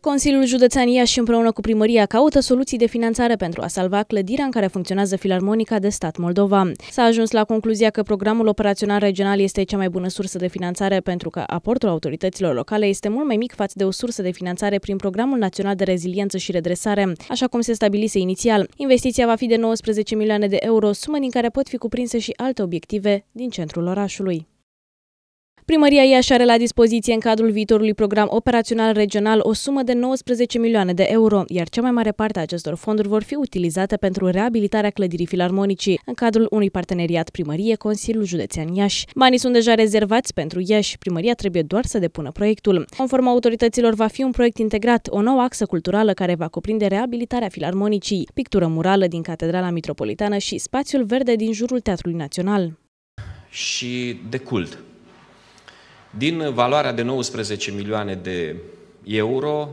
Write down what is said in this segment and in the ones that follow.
Consiliul Județean Iași împreună cu primăria caută soluții de finanțare pentru a salva clădirea în care funcționează Filarmonica de Stat Moldova. S-a ajuns la concluzia că programul operațional regional este cea mai bună sursă de finanțare pentru că aportul autorităților locale este mult mai mic față de o sursă de finanțare prin Programul Național de Reziliență și Redresare, așa cum se stabilise inițial. Investiția va fi de 19 milioane de euro, sumă din care pot fi cuprinse și alte obiective din centrul orașului. Primăria Iași are la dispoziție în cadrul viitorului program operațional regional o sumă de 19 milioane de euro, iar cea mai mare parte a acestor fonduri vor fi utilizate pentru reabilitarea clădirii filarmonicii în cadrul unui parteneriat primărie Consiliul Județean Iași. Banii sunt deja rezervați pentru Iași, primăria trebuie doar să depună proiectul. Conform autorităților, va fi un proiect integrat, o nouă axă culturală care va cuprinde reabilitarea filarmonicii, pictură murală din Catedrala Metropolitană și spațiul verde din jurul Teatrului Național. Și de cult din valoarea de 19 milioane de euro,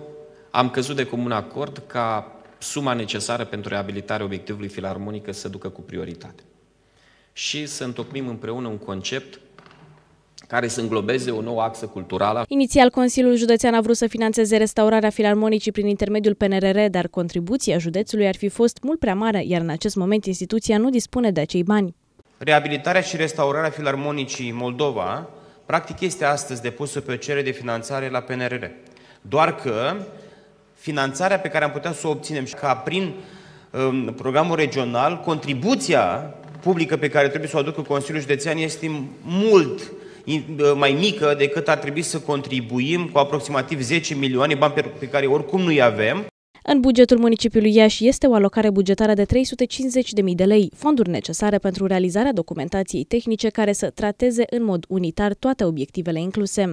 am căzut de comun acord ca suma necesară pentru reabilitarea obiectivului filarmonică să ducă cu prioritate. Și să întocmim împreună un concept care să înglobeze o nouă axă culturală. Inițial, Consiliul Județean a vrut să financeze restaurarea filarmonicii prin intermediul PNRR, dar contribuția județului ar fi fost mult prea mare, iar în acest moment instituția nu dispune de acei bani. Reabilitarea și restaurarea filarmonicii Moldova practic este astăzi depusă pe cerere de finanțare la PNRR. Doar că finanțarea pe care am putea să o obținem și ca prin um, programul regional, contribuția publică pe care trebuie să o aducă Consiliul Județean este mult uh, mai mică decât ar trebui să contribuim cu aproximativ 10 milioane bani pe care oricum nu-i avem. În bugetul municipiului Iași este o alocare bugetară de 350.000 de lei, fonduri necesare pentru realizarea documentației tehnice care să trateze în mod unitar toate obiectivele incluse.